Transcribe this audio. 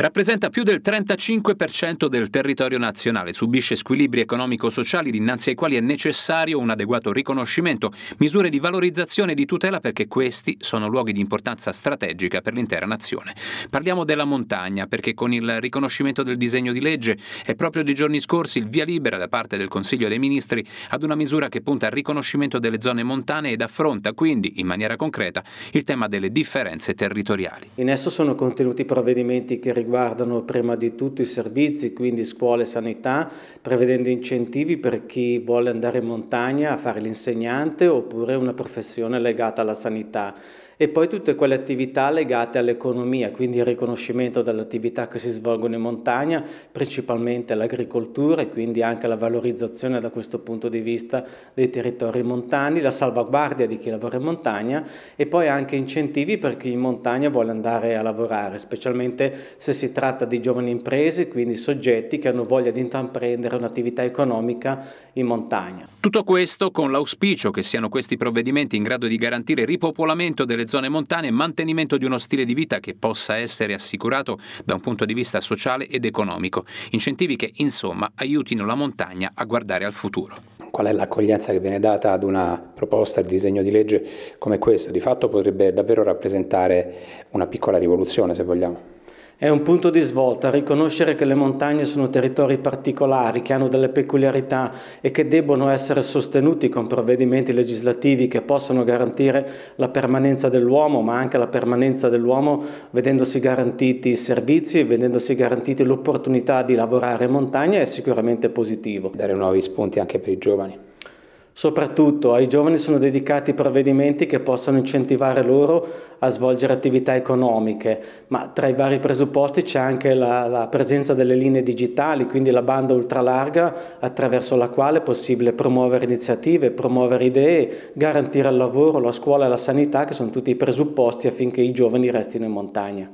rappresenta più del 35% del territorio nazionale, subisce squilibri economico-sociali dinanzi ai quali è necessario un adeguato riconoscimento, misure di valorizzazione e di tutela perché questi sono luoghi di importanza strategica per l'intera nazione. Parliamo della montagna perché con il riconoscimento del disegno di legge è proprio dei giorni scorsi il via libera da parte del Consiglio dei Ministri ad una misura che punta al riconoscimento delle zone montane ed affronta quindi in maniera concreta il tema delle differenze territoriali. In esso sono contenuti provvedimenti che riguardano riguardano prima di tutto i servizi, quindi scuole e sanità, prevedendo incentivi per chi vuole andare in montagna a fare l'insegnante oppure una professione legata alla sanità e poi tutte quelle attività legate all'economia, quindi il riconoscimento delle attività che si svolgono in montagna, principalmente l'agricoltura e quindi anche la valorizzazione da questo punto di vista dei territori montani, la salvaguardia di chi lavora in montagna e poi anche incentivi per chi in montagna vuole andare a lavorare, specialmente se si tratta di giovani imprese, quindi soggetti che hanno voglia di intraprendere un'attività economica in montagna. Tutto questo con l'auspicio che siano questi provvedimenti in grado di garantire il ripopolamento delle zone montane e mantenimento di uno stile di vita che possa essere assicurato da un punto di vista sociale ed economico. Incentivi che, insomma, aiutino la montagna a guardare al futuro qual è l'accoglienza che viene data ad una proposta di disegno di legge come questa? di fatto potrebbe davvero rappresentare una piccola rivoluzione se vogliamo. È un punto di svolta riconoscere che le montagne sono territori particolari, che hanno delle peculiarità e che debbono essere sostenuti con provvedimenti legislativi che possano garantire la permanenza dell'uomo, ma anche la permanenza dell'uomo vedendosi garantiti i servizi, vedendosi garantiti l'opportunità di lavorare in montagna è sicuramente positivo. Dare nuovi spunti anche per i giovani. Soprattutto ai giovani sono dedicati provvedimenti che possano incentivare loro a svolgere attività economiche, ma tra i vari presupposti c'è anche la, la, presenza delle linee digitali, quindi la banda ultralarga attraverso la quale è possibile promuovere iniziative, promuovere idee, garantire il lavoro, la scuola e la sanità, che sono tutti i presupposti affinché i giovani restino in montagna.